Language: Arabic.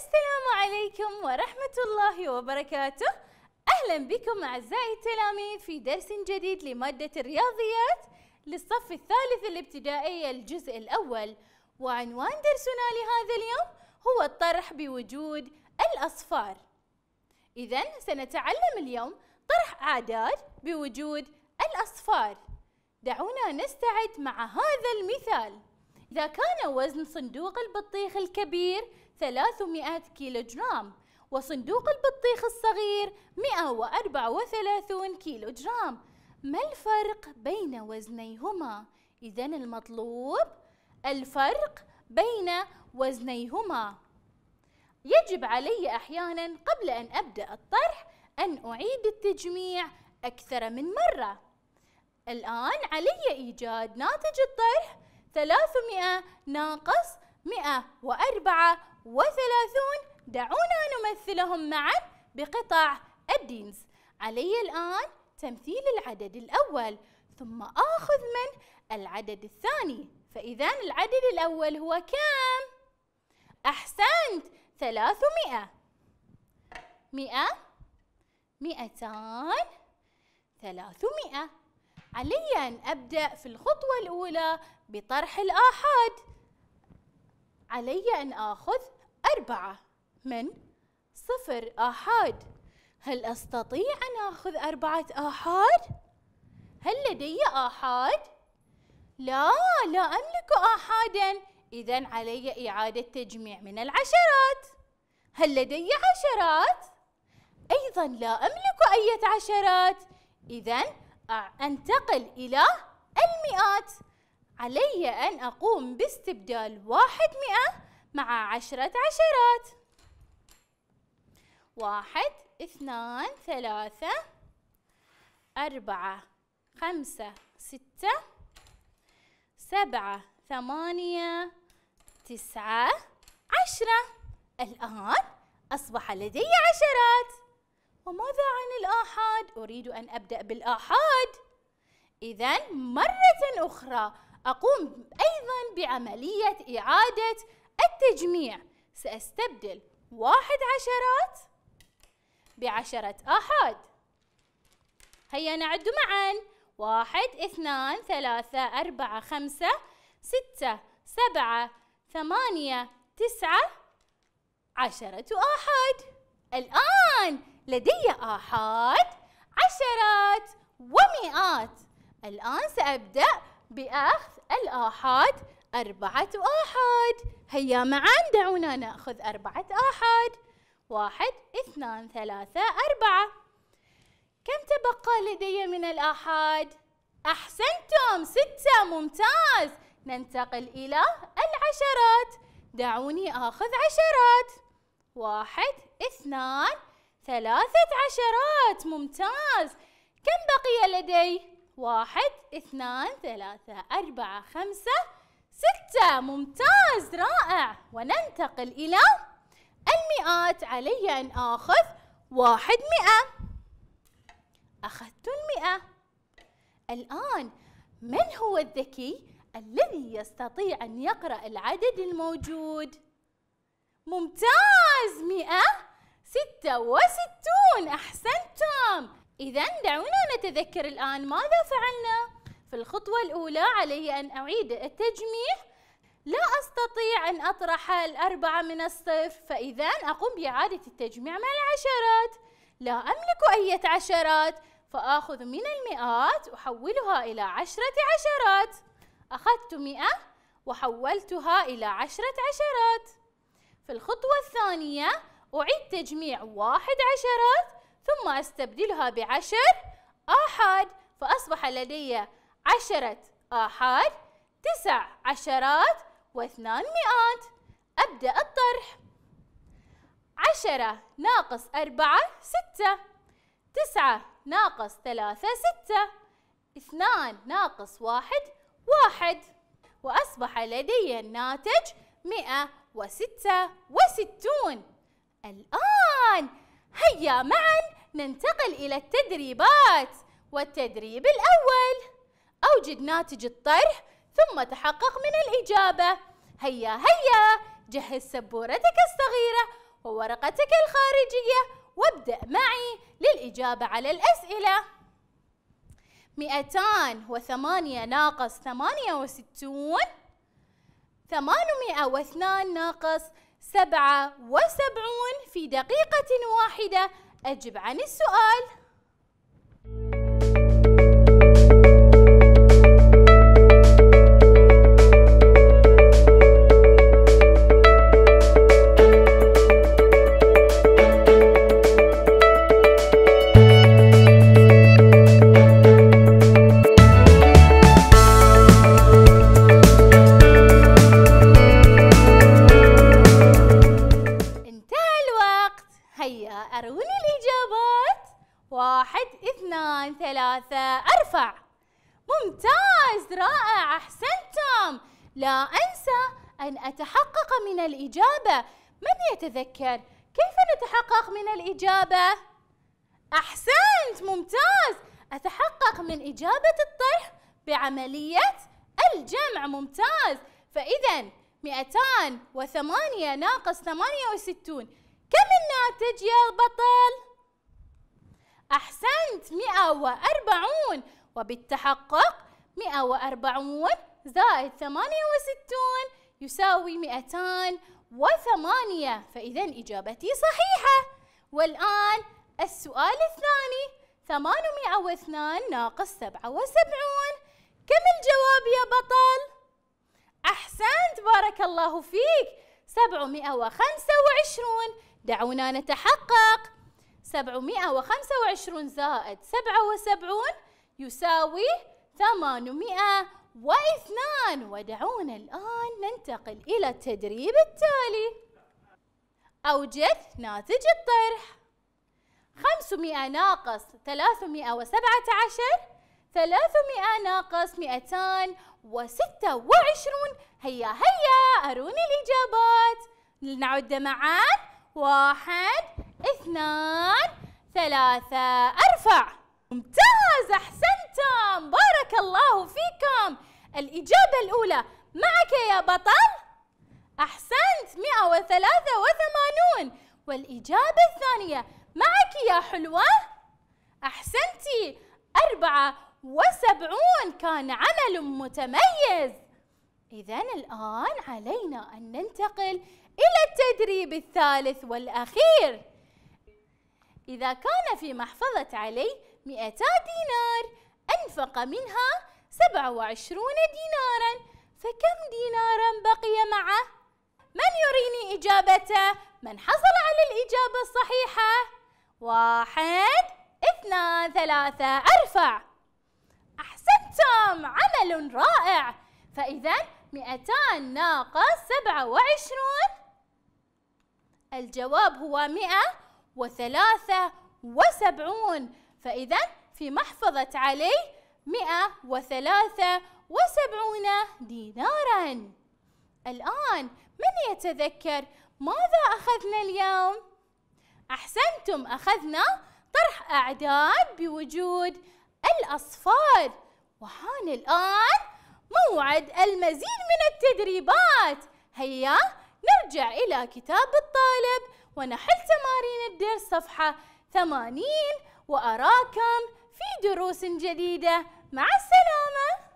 السلام عليكم ورحمة الله وبركاته أهلا بكم أعزائي التلاميذ في درس جديد لمادة الرياضيات للصف الثالث الابتدائي الجزء الأول وعنوان درسنا لهذا اليوم هو الطرح بوجود الأصفار إذا سنتعلم اليوم طرح أعداد بوجود الأصفار دعونا نستعد مع هذا المثال إذا كان وزن صندوق البطيخ الكبير 300 كيلوغرام وصندوق البطيخ الصغير 134 كيلوغرام ما الفرق بين وزنيهما؟ إذا المطلوب الفرق بين وزنيهما يجب علي أحيانا قبل أن أبدأ الطرح أن أعيد التجميع أكثر من مرة الآن علي إيجاد ناتج الطرح 300 ناقص 104 وثلاثون دعونا نمثلهم معا بقطع الدينز علي الآن تمثيل العدد الأول ثم آخذ من العدد الثاني فإذا العدد الأول هو كم؟ أحسنت ثلاثمائة مئة مئتان ثلاثمائة علي أن أبدأ في الخطوة الأولى بطرح الآحاد علي أن آخذ أربعة من صفر آحاد هل أستطيع أن أخذ أربعة آحاد؟ هل لدي آحاد؟ لا لا أملك آحادا إذا علي إعادة تجميع من العشرات هل لدي عشرات؟ أيضا لا أملك أية عشرات إذا أنتقل إلى المئات علي أن أقوم باستبدال واحد مئة مع عشرة عشرات واحد اثنان ثلاثة أربعة خمسة ستة سبعة ثمانية تسعة عشرة الآن أصبح لدي عشرات وماذا عن الآحاد؟ أريد أن أبدأ بالآحاد إذا مرة أخرى أقوم أيضا بعملية إعادة التجميع سأستبدل واحد عشرات بعشرة آحاد هيا نعد معا واحد اثنان ثلاثة أربعة خمسة ستة سبعة ثمانية تسعة عشرة آحاد الآن لدي آحاد عشرات ومئات الآن سأبدأ بأخذ الآحاد أربعة آحاد هيا معا دعونا نأخذ أربعة آحاد واحد اثنان ثلاثة أربعة كم تبقى لدي من الآحاد؟ أحسنتم ستة ممتاز ننتقل إلى العشرات دعوني آخذ عشرات واحد اثنان ثلاثة عشرات ممتاز كم بقي لدي؟ واحد اثنان ثلاثة أربعة خمسة ستة ممتاز رائع وننتقل إلى المئات علي أن آخذ واحد مئة أخذت المئة الآن من هو الذكي الذي يستطيع أن يقرأ العدد الموجود؟ ممتاز مئة ستة وستون أحسنتم إذا دعونا نتذكر الآن ماذا فعلنا؟ في الخطوة الأولى علي أن أعيد التجميع لا أستطيع أن أطرح الأربعة من الصفر فإذا أقوم بإعادة التجميع مع العشرات لا أملك أية عشرات فآخذ من المئات أحولها إلى عشرة عشرات أخذت مئة وحولتها إلى عشرة عشرات في الخطوة الثانية أعيد تجميع واحد عشرات ثم أستبدلها بعشر أحد فأصبح لدي عشرة آحاد تسع عشرات واثنان مئات أبدأ الطرح عشرة ناقص أربعة ستة تسعة ناقص ثلاثة ستة اثنان ناقص واحد واحد وأصبح لدي الناتج مئة وستة وستون الآن هيا معا ننتقل إلى التدريبات والتدريب الأول أوجد ناتج الطرح ثم تحقق من الإجابة هيا هيا جهز سبورتك الصغيرة وورقتك الخارجية وابدأ معي للإجابة على الأسئلة 208 ناقص 68 802 ناقص 77 في دقيقة واحدة أجب عن السؤال أرفع ممتاز رائع أحسنتم لا أنسى أن أتحقق من الإجابة من يتذكر كيف نتحقق من الإجابة؟ أحسنت ممتاز أتحقق من إجابة الطرح بعملية الجمع ممتاز فإذا 208 ناقص 68 كم الناتج يا بطل؟ أحسنت 140 وبالتحقق 140 زائد 68 يساوي 208 فإذا إجابتي صحيحة والآن السؤال الثاني 802 ناقص 77 كم الجواب يا بطل؟ أحسنت بارك الله فيك 725 دعونا نتحقق 725 زائد 77 يساوي 802 ودعونا الآن ننتقل إلى التدريب التالي أوجد ناتج الطرح 500 ناقص 317 300 ناقص 226 هيا هيا أروني الإجابات لنعد معا واحد اثنان ثلاثة أرفع ممتاز أحسنتم بارك الله فيكم الإجابة الأولى معك يا بطل أحسنت مئة وثلاثة وثمانون والإجابة الثانية معك يا حلوة أحسنتي وسبعون كان عمل متميز إذا الآن علينا أن ننتقل إلى التدريب الثالث والأخير إذا كان في محفظة علي 200 دينار أنفق منها 27 دينارا فكم دينارا بقي معه؟ من يريني إجابته؟ من حصل على الإجابة الصحيحة؟ واحد اثنان ثلاثة أرفع أحسنتم عمل رائع فإذا 200 ناقص 27 الجواب هو 100 وثلاثة وسبعون فإذا في محفظة علي مئة وثلاثة وسبعون دينارا الآن من يتذكر ماذا أخذنا اليوم؟ أحسنتم أخذنا طرح أعداد بوجود الأصفار وحان الآن موعد المزيد من التدريبات هيا نرجع إلى كتاب الطالب ونحل تمارين الدرس صفحة 80 وأراكم في دروس جديدة مع السلامة